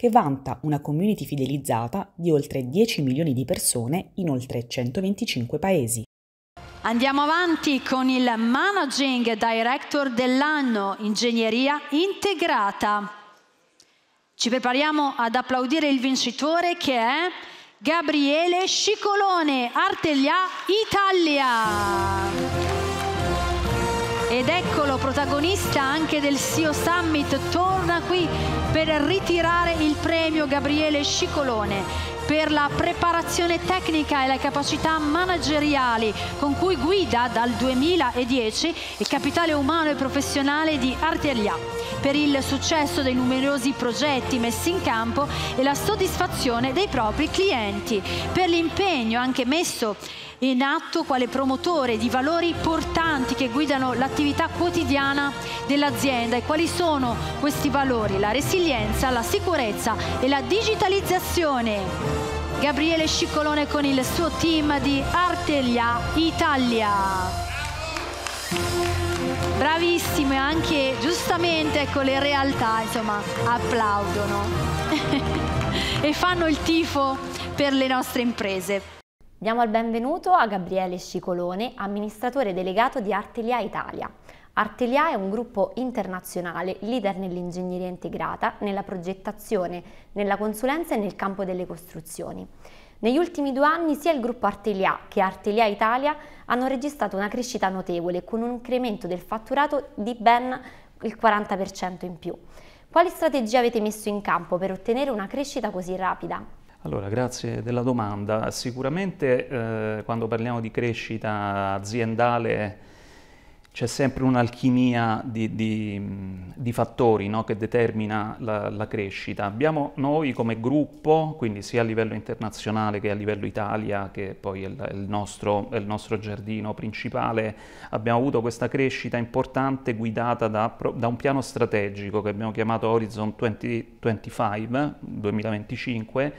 che vanta una community fidelizzata di oltre 10 milioni di persone in oltre 125 paesi. Andiamo avanti con il Managing Director dell'anno Ingegneria Integrata. Ci prepariamo ad applaudire il vincitore che è Gabriele Scicolone, Arteglia Italia. Ed eccolo protagonista anche del SIO Summit, torna qui per ritirare il premio Gabriele Scicolone per la preparazione tecnica e le capacità manageriali con cui guida dal 2010 il capitale umano e professionale di Arteria per il successo dei numerosi progetti messi in campo e la soddisfazione dei propri clienti, per l'impegno anche messo in atto quale promotore di valori portanti che guidano l'attività quotidiana quotidiana dell'azienda e quali sono questi valori, la resilienza, la sicurezza e la digitalizzazione. Gabriele Sciccolone con il suo team di Arteglia Italia. Bravissime anche giustamente ecco le realtà insomma applaudono e fanno il tifo per le nostre imprese. Diamo il benvenuto a Gabriele Scicolone, amministratore delegato di Artelia Italia. Artelia è un gruppo internazionale leader nell'ingegneria integrata, nella progettazione, nella consulenza e nel campo delle costruzioni. Negli ultimi due anni sia il gruppo Artelia che Artelia Italia hanno registrato una crescita notevole con un incremento del fatturato di ben il 40% in più. Quali strategie avete messo in campo per ottenere una crescita così rapida? Allora, grazie della domanda. Sicuramente eh, quando parliamo di crescita aziendale c'è sempre un'alchimia di, di, di fattori no? che determina la, la, crescita. Abbiamo noi come gruppo, quindi sia a livello internazionale che a livello Italia, che poi è il, nostro, è il nostro giardino principale, abbiamo avuto questa crescita importante guidata da, da un piano strategico che abbiamo chiamato Horizon 2025, 2025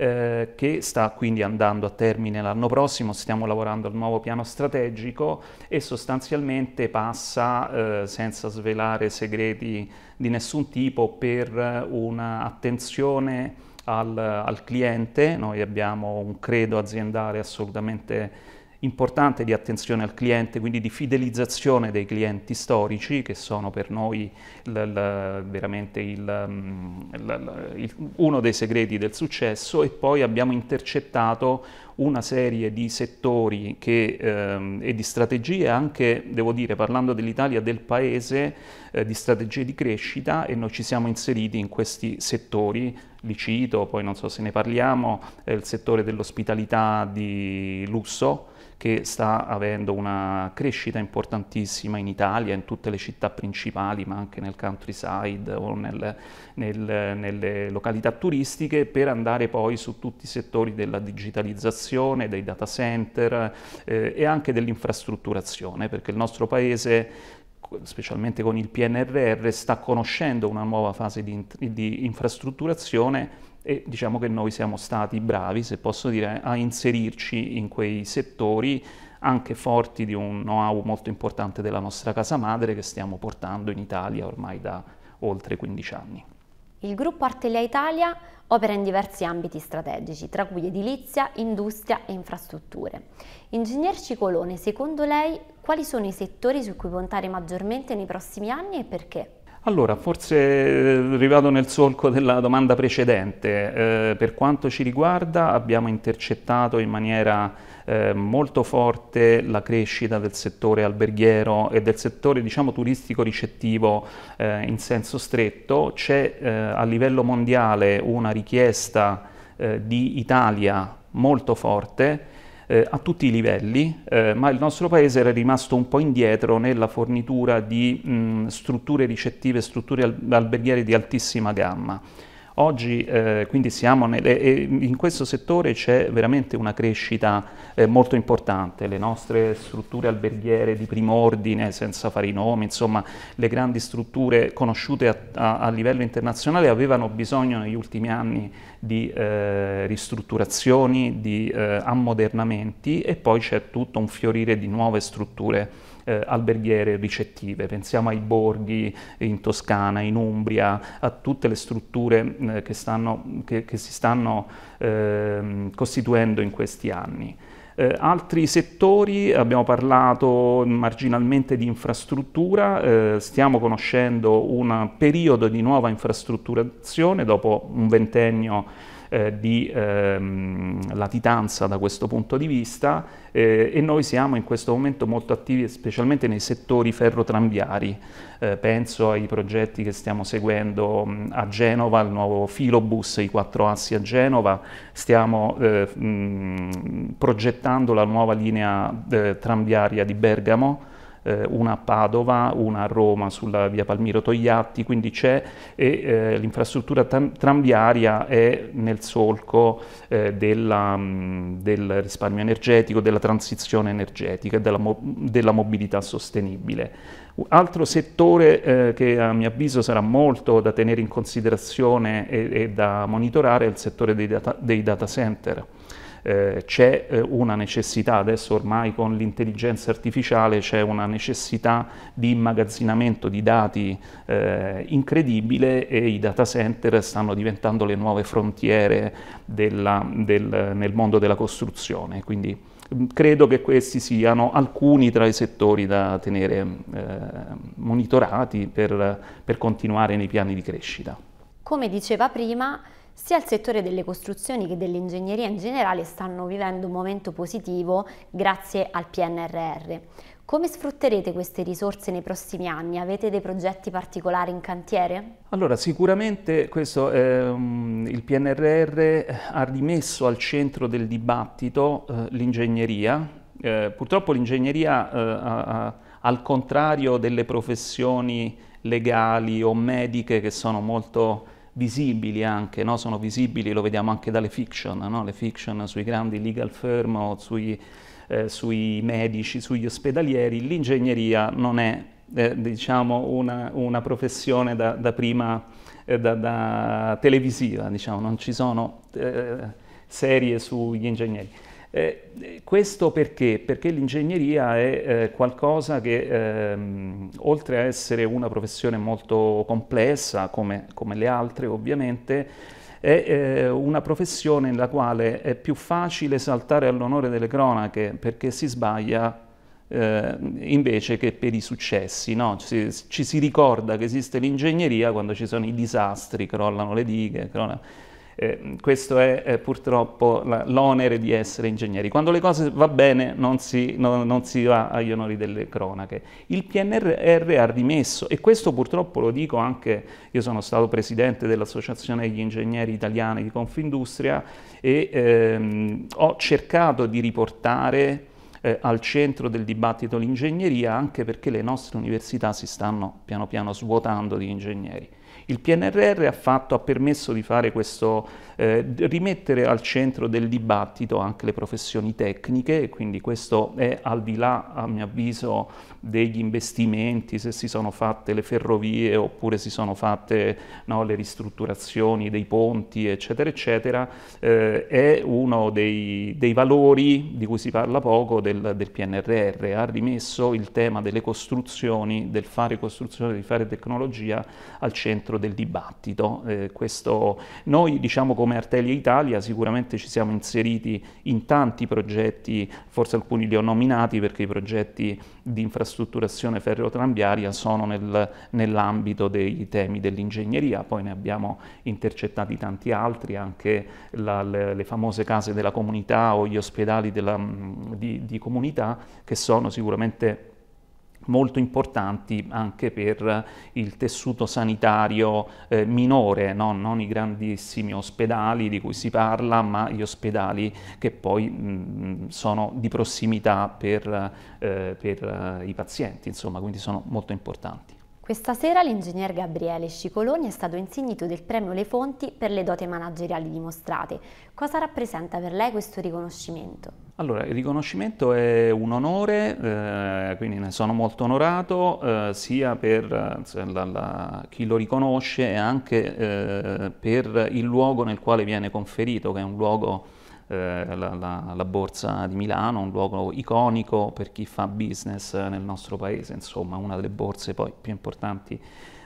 eh, che sta quindi andando a termine l'anno prossimo, stiamo lavorando al nuovo piano strategico e sostanzialmente passa, eh, senza svelare segreti di nessun tipo, per un'attenzione al, al cliente. Noi abbiamo un credo aziendale assolutamente importante di attenzione al cliente, quindi di fidelizzazione dei clienti storici che sono per noi l, l, veramente il, mm, l, il, uno dei segreti del successo e poi abbiamo intercettato una serie di settori che, ehm, e di strategie anche, devo dire, parlando dell'Italia, del paese, eh, di strategie di crescita e noi ci siamo inseriti in questi settori, li cito, poi non so se ne parliamo, eh, il settore dell'ospitalità di lusso, che sta avendo una crescita importantissima in Italia, in tutte le città principali, ma anche nel countryside o nel, nel, nelle località turistiche, per andare poi su tutti i settori della digitalizzazione, dei data center eh, e anche dell'infrastrutturazione, perché il nostro paese specialmente con il PNRR, sta conoscendo una nuova fase di, di infrastrutturazione e diciamo che noi siamo stati bravi, se posso dire, a inserirci in quei settori anche forti di un know-how molto importante della nostra casa madre che stiamo portando in Italia ormai da oltre 15 anni. Il gruppo Artelia Italia opera in diversi ambiti strategici, tra cui edilizia, industria e infrastrutture. Ingegner Cicolone, secondo lei quali sono i settori su cui puntare maggiormente nei prossimi anni e perché? Allora, forse arrivato eh, nel solco della domanda precedente, eh, per quanto ci riguarda abbiamo intercettato in maniera eh, molto forte la crescita del settore alberghiero e del settore diciamo, turistico ricettivo eh, in senso stretto, c'è eh, a livello mondiale una richiesta eh, di Italia molto forte eh, a tutti i livelli, eh, ma il nostro paese era rimasto un po' indietro nella fornitura di mh, strutture ricettive, strutture alberghiere di altissima gamma. Oggi eh, quindi siamo nel, in questo settore c'è veramente una crescita eh, molto importante, le nostre strutture alberghiere di primo ordine, senza fare i nomi, insomma le grandi strutture conosciute a, a, a livello internazionale avevano bisogno negli ultimi anni di eh, ristrutturazioni, di eh, ammodernamenti e poi c'è tutto un fiorire di nuove strutture eh, alberghiere ricettive. Pensiamo ai borghi in Toscana, in Umbria, a tutte le strutture eh, che, stanno, che, che, si stanno eh, costituendo in questi anni. Eh, altri settori, abbiamo parlato marginalmente di infrastruttura, eh, stiamo conoscendo un periodo di nuova infrastrutturazione dopo un ventennio eh, di ehm, latitanza da questo punto di vista eh, e noi siamo in questo momento molto attivi specialmente nei settori ferrotranviari. Eh, penso ai progetti che stiamo seguendo mh, mm, a Genova, il nuovo Filobus, i quattro assi a Genova, stiamo mh, eh, mm, progettando la nuova linea eh, tranviaria di Bergamo eh, una a Padova, una a Roma sulla via Palmiro Togliatti, quindi c'è e eh, l'infrastruttura tam- tranviaria è nel solco eh, della, mh, mm, del risparmio energetico, della transizione energetica e della, mo- della mobilità sostenibile. Altro settore eh, che a mio avviso sarà molto da tenere in considerazione e, e da monitorare è il settore dei data, dei data center eh, c'è eh, una necessità, adesso ormai con l'intelligenza artificiale c'è una necessità di immagazzinamento di dati eh, incredibile e i data center stanno diventando le nuove frontiere della, del, nel mondo della costruzione. Quindi mm, credo che questi siano alcuni tra i settori da tenere eh, monitorati per, per continuare nei piani di crescita. Come diceva prima, sia il settore delle costruzioni che dell'ingegneria in generale stanno vivendo un momento positivo grazie al PNRR. Come sfrutterete queste risorse nei prossimi anni? Avete dei progetti particolari in cantiere? Allora, sicuramente questo, ehm, il PNRR ha rimesso al centro del dibattito eh, l'ingegneria. Eh, purtroppo l'ingegneria, eh, ha, ha, al contrario delle professioni legali o mediche che sono molto visibili anche, no? sono visibili, lo vediamo anche dalle fiction, no? le fiction sui grandi legal firm o sui, eh, sui medici, sugli ospedalieri, l'ingegneria non è eh, diciamo una, una, professione da, da prima, eh, da, da televisiva, diciamo. non ci sono eh, serie sugli ingegneri. Eh, questo perché? Perché l'ingegneria è eh, qualcosa che, ehm, oltre a essere una professione molto complessa, come, come le altre ovviamente, è eh, una professione nella quale è più facile saltare all'onore delle cronache perché si sbaglia eh, invece che per i successi. No? Ci, ci, si ricorda che esiste l'ingegneria quando ci sono i disastri, crollano le dighe, crollano eh, questo è eh, purtroppo l'onere di essere ingegneri. Quando le cose va bene non si, no, non si, va agli onori delle cronache. Il PNRR ha rimesso, e questo purtroppo lo dico anche, io sono stato presidente dell'Associazione degli Ingegneri Italiani di Confindustria e ehm, ho cercato di riportare eh, al centro del dibattito l'ingegneria anche perché le nostre università si stanno piano piano svuotando di ingegneri. Il PNRR ha, fatto, ha permesso di fare questo, eh, rimettere al centro del dibattito anche le professioni tecniche, quindi questo è al di là, a mio avviso, degli investimenti, se si sono fatte le ferrovie oppure si sono fatte no, le ristrutturazioni dei ponti, eccetera, eccetera, eh, è uno dei, dei valori di cui si parla poco del del, del, PNRR, ha rimesso il tema delle costruzioni, del fare costruzione, di fare tecnologia al centro del dibattito. Eh, questo, noi diciamo come Artelia Italia sicuramente ci siamo inseriti in tanti progetti, forse alcuni li ho nominati perché i progetti di infrastrutturazione ferrotramviaria sono nel, nell'ambito dei temi dell'ingegneria, poi ne abbiamo intercettati tanti altri, anche la, le, le, famose case della comunità o gli ospedali della, di, di comunità che sono sicuramente molto importanti anche per il tessuto sanitario eh, minore, no? non i grandissimi ospedali di cui si parla, ma gli ospedali che poi mh, sono di prossimità per, eh, per eh, i pazienti, insomma, quindi sono molto importanti. Questa sera l'ingegner Gabriele Scicoloni è stato insignito del premio Le Fonti per le dote manageriali dimostrate. Cosa rappresenta per lei questo riconoscimento? Allora, il riconoscimento è un onore, eh, quindi ne sono molto onorato, eh, sia per eh, la, la, chi lo riconosce e anche eh, per il luogo nel quale viene conferito, che è un luogo eh, la, la, la, borsa di Milano, un luogo iconico per chi fa business nel nostro paese, insomma una delle borse poi più importanti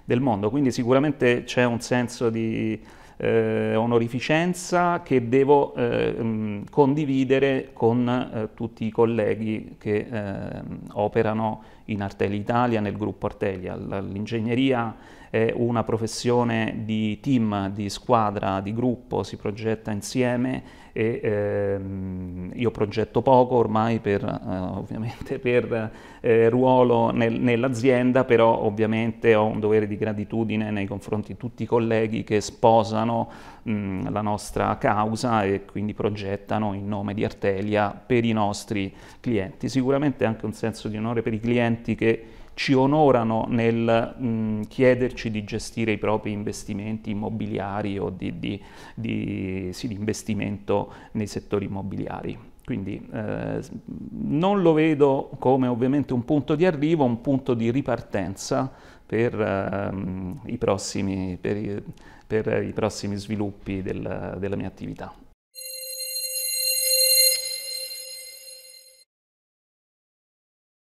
del mondo. Quindi sicuramente c'è un senso di eh, onorificenza che devo eh, mm, condividere con eh, tutti i colleghi che eh, operano in Arteli Italia, nel gruppo Artelia. L'ingegneria è una professione di team, di squadra, di gruppo, si progetta insieme e ehm, io progetto poco ormai per, eh, ovviamente per eh, ruolo nel, nell'azienda, però ovviamente ho un dovere di gratitudine nei confronti di tutti i colleghi che sposano mh, la nostra causa e quindi progettano in nome di Artelia per i nostri clienti. Sicuramente anche un senso di onore per i clienti clienti che ci onorano nel mh, mm, chiederci di gestire i propri investimenti immobiliari o di, di, di, sì, investimento nei settori immobiliari. Quindi eh, non lo vedo come ovviamente un punto di arrivo, un punto di ripartenza per, eh, i, prossimi, per, i, per i, prossimi, sviluppi del, della mia attività.